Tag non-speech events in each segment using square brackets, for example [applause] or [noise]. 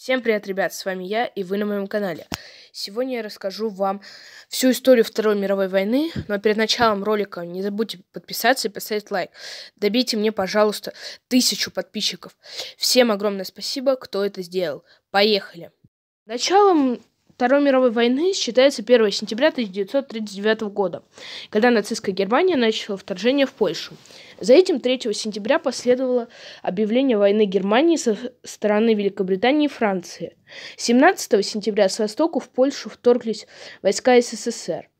Всем привет, ребят, с вами я, и вы на моем канале. Сегодня я расскажу вам всю историю Второй мировой войны, но перед началом ролика не забудьте подписаться и поставить лайк. Добейте мне, пожалуйста, тысячу подписчиков. Всем огромное спасибо, кто это сделал. Поехали! Началом Второй мировой войны считается 1 сентября 1939 года, когда нацистская Германия начала вторжение в Польшу. За этим 3 сентября последовало объявление войны Германии со стороны Великобритании и Франции. 17 сентября с востока в Польшу вторглись войска СССР.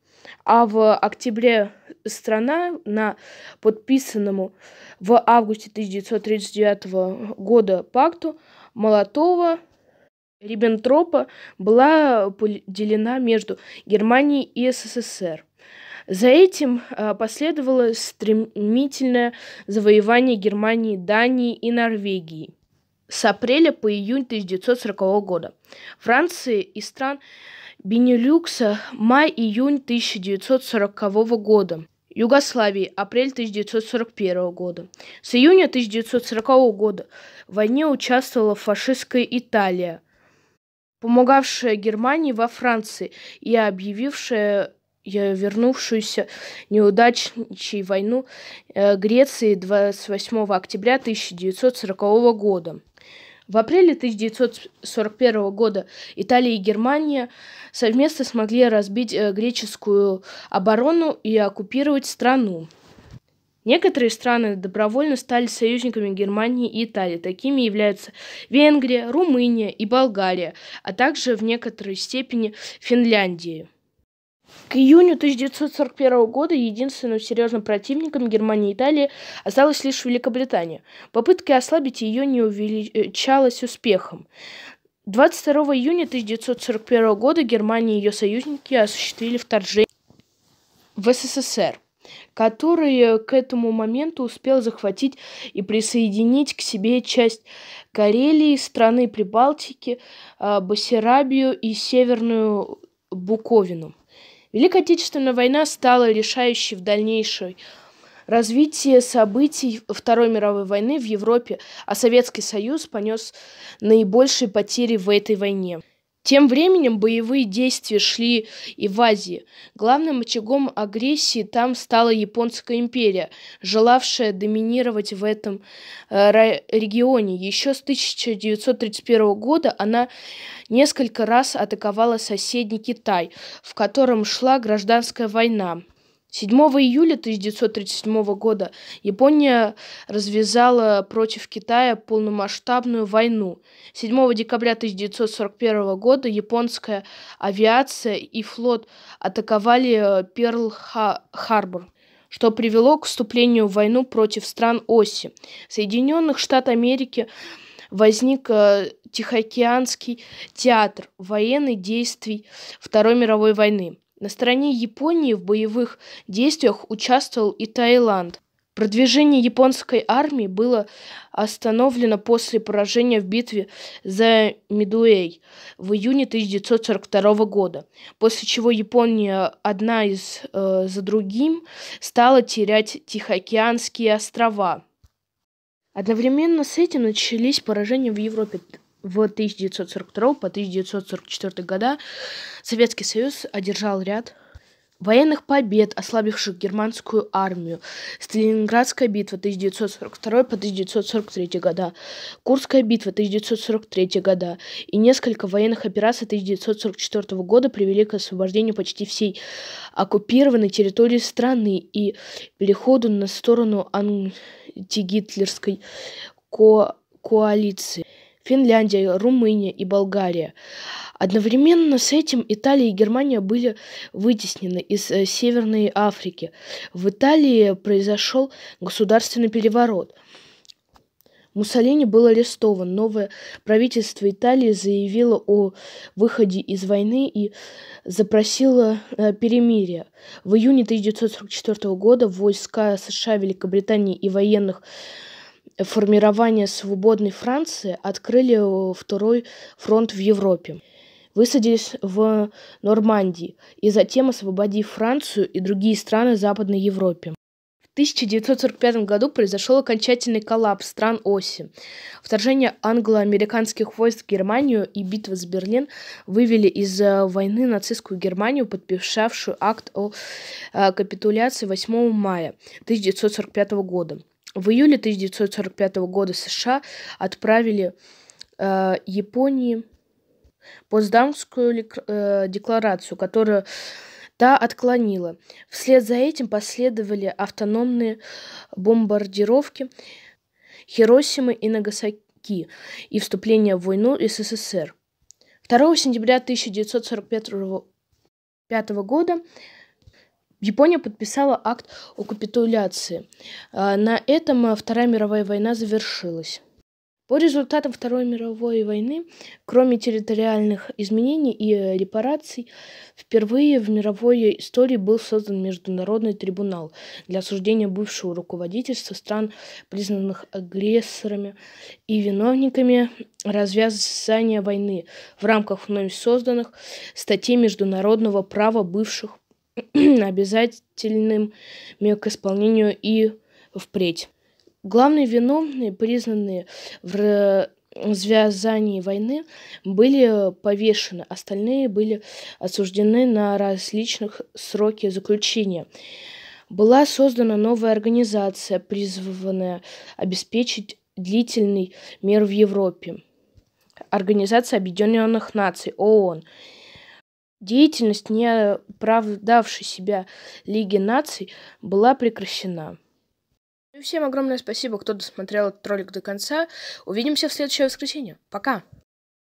А в октябре страна на подписанному в августе 1939 года пакту Молотова Риббентропа была поделена между Германией и СССР. За этим а, последовало стремительное завоевание Германии, Дании и Норвегии с апреля по июнь 1940 года. Франции и стран Бенилюкса май-июнь 1940 года. Югославии, апрель 1941 года. С июня 1940 года в войне участвовала фашистская Италия – помогавшая Германии во Франции и объявившая вернувшуюся неудачничей войну э, Греции 28 октября 1940 года. В апреле 1941 года Италия и Германия совместно смогли разбить э, греческую оборону и оккупировать страну. Некоторые страны добровольно стали союзниками Германии и Италии. Такими являются Венгрия, Румыния и Болгария, а также в некоторой степени Финляндия. К июню 1941 года единственным серьезным противником Германии и Италии осталась лишь Великобритания. Попытки ослабить ее не увеличалась успехом. 22 июня 1941 года Германия и ее союзники осуществили вторжение в СССР который э, к этому моменту успел захватить и присоединить к себе часть Карелии, страны Прибалтики, а, Басарабию и Северную Буковину. Великая Отечественная война стала решающей в дальнейшей развитии событий Второй мировой войны в Европе, а Советский Союз понес наибольшие потери в этой войне. Тем временем боевые действия шли и в Азии. Главным очагом агрессии там стала Японская империя, желавшая доминировать в этом э, регионе. Еще с 1931 года она несколько раз атаковала соседний Китай, в котором шла гражданская война. 7 июля 1937 года Япония развязала против Китая полномасштабную войну. 7 декабря 1941 года японская авиация и флот атаковали э, Перл-Харбор, что привело к вступлению в войну против стран Оси. Соединенных Штатов Америки возник э, Тихоокеанский театр военных действий Второй мировой войны – на стороне Японии в боевых действиях участвовал и Таиланд. Продвижение японской армии было остановлено после поражения в битве за Мидуэй в июне 1942 года, после чего Япония одна из э, за другим стала терять Тихоокеанские острова. Одновременно с этим начались поражения в Европе в 1942 по 1944 года Советский Союз одержал ряд военных побед, ослабивших германскую армию, Сталинградская битва 1942 по 1943 года, Курская битва 1943 года и несколько военных операций 1944 года привели к освобождению почти всей оккупированной территории страны и переходу на сторону антигитлерской ко коалиции. Финляндия, Румыния и Болгария. Одновременно с этим Италия и Германия были вытеснены из э, Северной Африки. В Италии произошел государственный переворот. Муссолини был арестован. Новое правительство Италии заявило о выходе из войны и запросило э, перемирие. В июне 1944 года войска США, Великобритании и военных формирования свободной Франции открыли э, второй фронт в Европе. Высадились в Нормандии и затем освободили Францию и другие страны Западной Европы. В 1945 году произошел окончательный коллапс стран оси. Вторжение англо-американских войск в Германию и битва с Берлин вывели из э, войны нацистскую Германию, подписавшую акт о э, капитуляции 8 мая 1945 года. В июле 1945 года США отправили э, Японии Потсдамскую э, декларацию, которую та отклонила. Вслед за этим последовали автономные бомбардировки Хиросимы и Нагасаки и вступление в войну СССР. 2 сентября 1945 года Япония подписала акт о капитуляции. А, на этом а, Вторая мировая война завершилась. По результатам Второй мировой войны, кроме территориальных изменений и э, репараций, впервые в мировой истории был создан международный трибунал для осуждения бывшего руководительства стран, признанных агрессорами и виновниками развязания войны в рамках вновь созданных статей международного права бывших [clears throat] обязательным к исполнению и впредь. Главные виновные, признанные в развязании войны, были повешены, остальные были осуждены на различных сроки заключения. Была создана новая организация, призванная обеспечить длительный мир в Европе. Организация Объединенных Наций, ООН – Деятельность, не оправдавшей себя Лиги наций, была прекращена. Ну и всем огромное спасибо, кто досмотрел этот ролик до конца. Увидимся в следующее воскресенье. Пока!